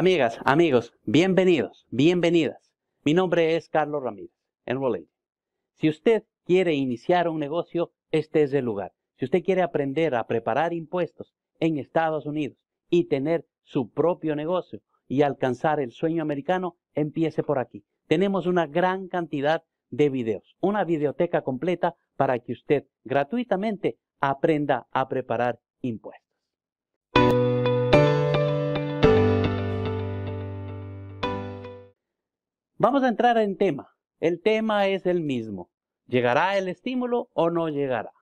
Amigas, amigos, bienvenidos, bienvenidas. Mi nombre es Carlos Ramírez, en Enrolling. Si usted quiere iniciar un negocio, este es el lugar. Si usted quiere aprender a preparar impuestos en Estados Unidos y tener su propio negocio y alcanzar el sueño americano, empiece por aquí. Tenemos una gran cantidad de videos, una videoteca completa para que usted gratuitamente aprenda a preparar impuestos. Vamos a entrar en tema. El tema es el mismo. ¿Llegará el estímulo o no llegará?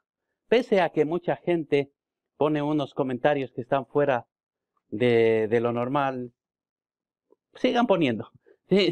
Pese a que mucha gente pone unos comentarios que están fuera de, de lo normal, sigan poniendo,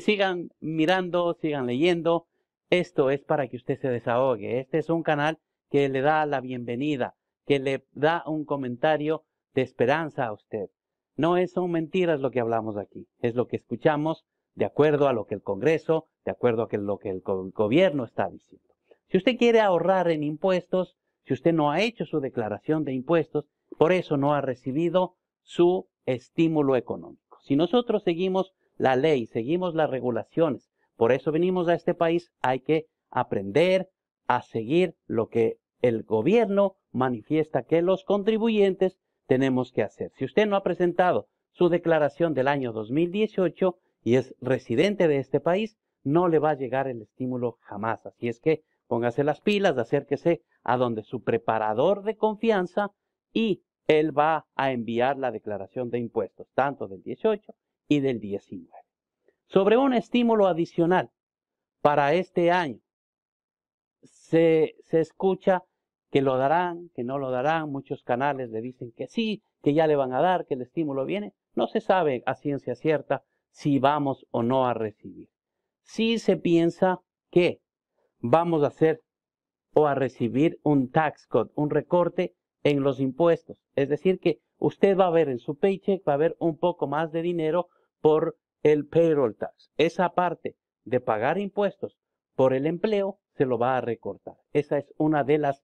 sigan mirando, sigan leyendo. Esto es para que usted se desahogue. Este es un canal que le da la bienvenida, que le da un comentario de esperanza a usted. No es, son mentiras lo que hablamos aquí, es lo que escuchamos de acuerdo a lo que el Congreso, de acuerdo a lo que el gobierno está diciendo. Si usted quiere ahorrar en impuestos, si usted no ha hecho su declaración de impuestos, por eso no ha recibido su estímulo económico. Si nosotros seguimos la ley, seguimos las regulaciones, por eso venimos a este país, hay que aprender a seguir lo que el gobierno manifiesta que los contribuyentes tenemos que hacer. Si usted no ha presentado su declaración del año 2018, y es residente de este país, no le va a llegar el estímulo jamás. Así es que póngase las pilas, acérquese a donde su preparador de confianza y él va a enviar la declaración de impuestos, tanto del 18 y del 19. Sobre un estímulo adicional para este año, se, se escucha que lo darán, que no lo darán, muchos canales le dicen que sí, que ya le van a dar, que el estímulo viene, no se sabe a ciencia cierta si vamos o no a recibir. Si se piensa que vamos a hacer o a recibir un tax cut, un recorte en los impuestos. Es decir, que usted va a ver en su paycheck, va a ver un poco más de dinero por el payroll tax. Esa parte de pagar impuestos por el empleo se lo va a recortar. Esa es una de las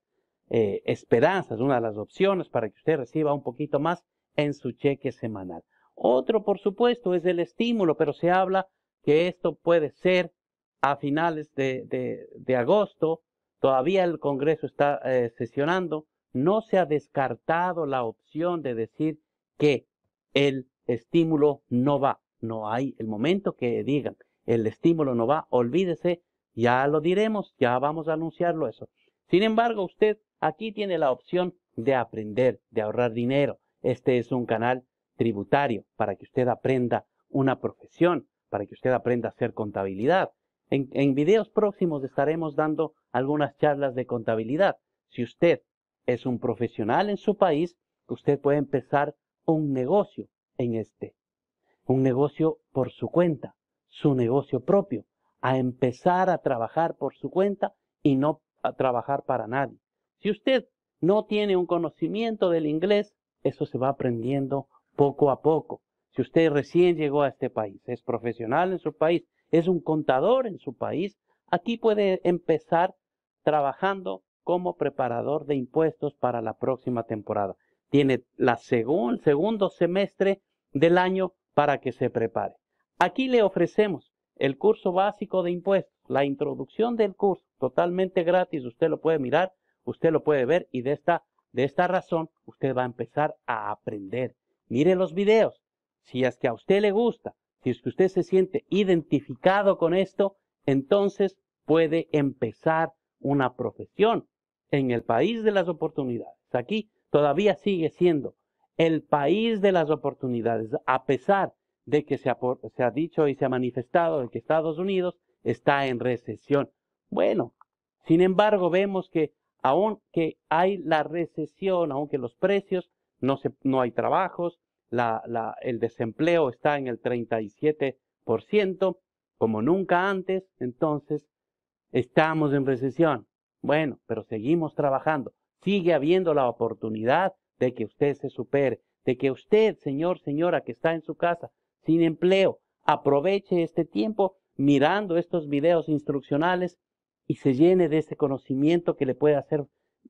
eh, esperanzas, una de las opciones para que usted reciba un poquito más en su cheque semanal. Otro, por supuesto, es el estímulo, pero se habla que esto puede ser a finales de, de, agosto. Todavía el Congreso está eh, sesionando. No se ha descartado la opción de decir que el estímulo no va. No hay el momento que digan el estímulo no va, olvídese, ya lo diremos, ya vamos a anunciarlo eso. Sin embargo, usted aquí tiene la opción de aprender, de ahorrar dinero. Este es un canal tributario, para que usted aprenda una profesión, para que usted aprenda a hacer contabilidad. En, en videos próximos estaremos dando algunas charlas de contabilidad. Si usted es un profesional en su país, usted puede empezar un negocio en este. Un negocio por su cuenta, su negocio propio. A empezar a trabajar por su cuenta y no a trabajar para nadie. Si usted no tiene un conocimiento del inglés, eso se va aprendiendo poco a poco. Si usted recién llegó a este país, es profesional en su país, es un contador en su país, aquí puede empezar trabajando como preparador de impuestos para la próxima temporada. Tiene el segundo semestre del año para que se prepare. Aquí le ofrecemos el curso básico de impuestos, la introducción del curso, totalmente gratis, usted lo puede mirar, usted lo puede ver y de esta, de esta razón usted va a empezar a aprender mire los videos. Si es que a usted le gusta, si es que usted se siente identificado con esto, entonces puede empezar una profesión en el país de las oportunidades. Aquí todavía sigue siendo el país de las oportunidades, a pesar de que se ha, dicho y se ha manifestado que Estados Unidos está en recesión. Bueno, sin embargo, vemos que aunque hay la recesión, aunque los precios no, hay trabajos, el desempleo está en el 37%, como nunca antes, entonces estamos en recesión. Bueno, pero seguimos trabajando. Sigue habiendo la oportunidad de que usted se supere, de que usted, señor, señora, que está en su casa sin empleo, aproveche este tiempo mirando estos videos instruccionales y se llene de ese conocimiento que le puede hacer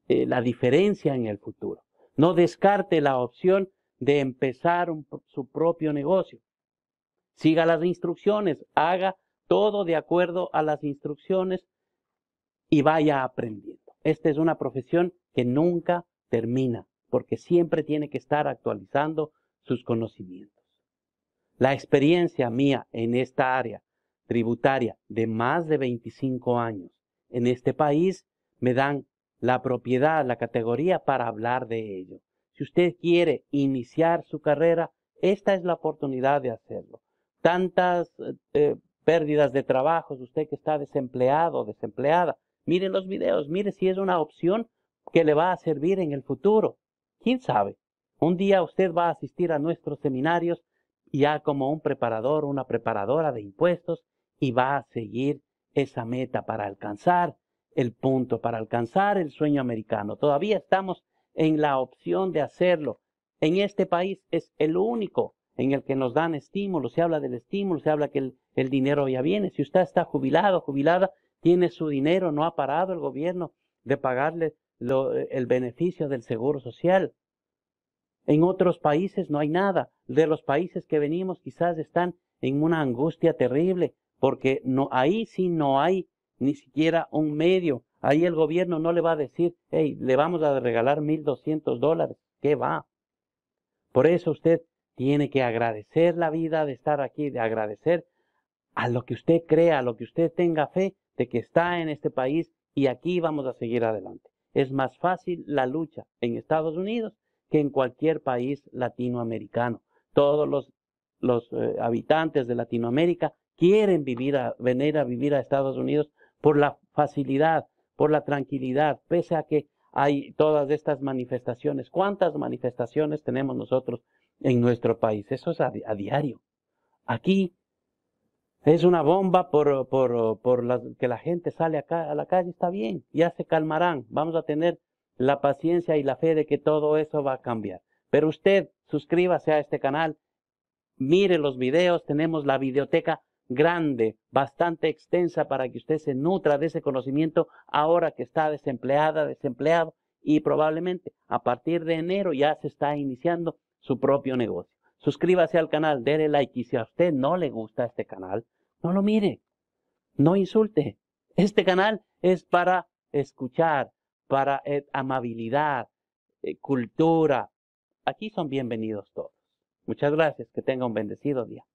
eh, la diferencia en el futuro. No descarte la opción de empezar su propio negocio. Siga las instrucciones, haga todo de acuerdo a las instrucciones y vaya aprendiendo. Esta es una profesión que nunca termina, porque siempre tiene que estar actualizando sus conocimientos. La experiencia mía en esta área tributaria de más de 25 años en este país me dan la propiedad, la categoría para hablar de ello. Si usted quiere iniciar su carrera, esta es la oportunidad de hacerlo. Tantas eh, pérdidas de trabajos, usted que está desempleado o desempleada, mire los videos, mire si es una opción que le va a servir en el futuro. ¿Quién sabe? Un día usted va a asistir a nuestros seminarios ya como un preparador, una preparadora de impuestos y va a seguir esa meta para alcanzar el punto para alcanzar el sueño americano. Todavía estamos en la opción de hacerlo. En este país es el único en el que nos dan estímulo. Se habla del estímulo, se habla que el, dinero ya viene. Si usted está jubilado, jubilada, tiene su dinero, no ha parado el gobierno de pagarle el beneficio del seguro social. En otros países no hay nada. De los países que venimos quizás están en una angustia terrible, porque no, ahí sí no hay ni siquiera un medio. Ahí el gobierno no le va a decir, hey, le vamos a regalar 1.200 dólares. ¿Qué va? Por eso usted tiene que agradecer la vida de estar aquí, de agradecer a lo que usted crea, a lo que usted tenga fe de que está en este país y aquí vamos a seguir adelante. Es más fácil la lucha en Estados Unidos que en cualquier país latinoamericano. Todos los, los eh, habitantes de Latinoamérica quieren vivir a, venir a vivir a Estados Unidos por la facilidad, por la tranquilidad, pese a que hay todas estas manifestaciones. ¿Cuántas manifestaciones tenemos nosotros en nuestro país? Eso es a, diario. Aquí es una bomba por, por, que la gente sale acá a la calle, está bien, ya se calmarán, vamos a tener la paciencia y la fe de que todo eso va a cambiar. Pero usted suscríbase a este canal, mire los videos, tenemos la biblioteca, grande, bastante extensa para que usted se nutra de ese conocimiento ahora que está desempleada, desempleado y probablemente a partir de enero ya se está iniciando su propio negocio. Suscríbase al canal, déle like y si a usted no le gusta este canal, no lo mire, no insulte. Este canal es para escuchar, para eh, amabilidad, eh, cultura. Aquí son bienvenidos todos. Muchas gracias, que tenga un bendecido día.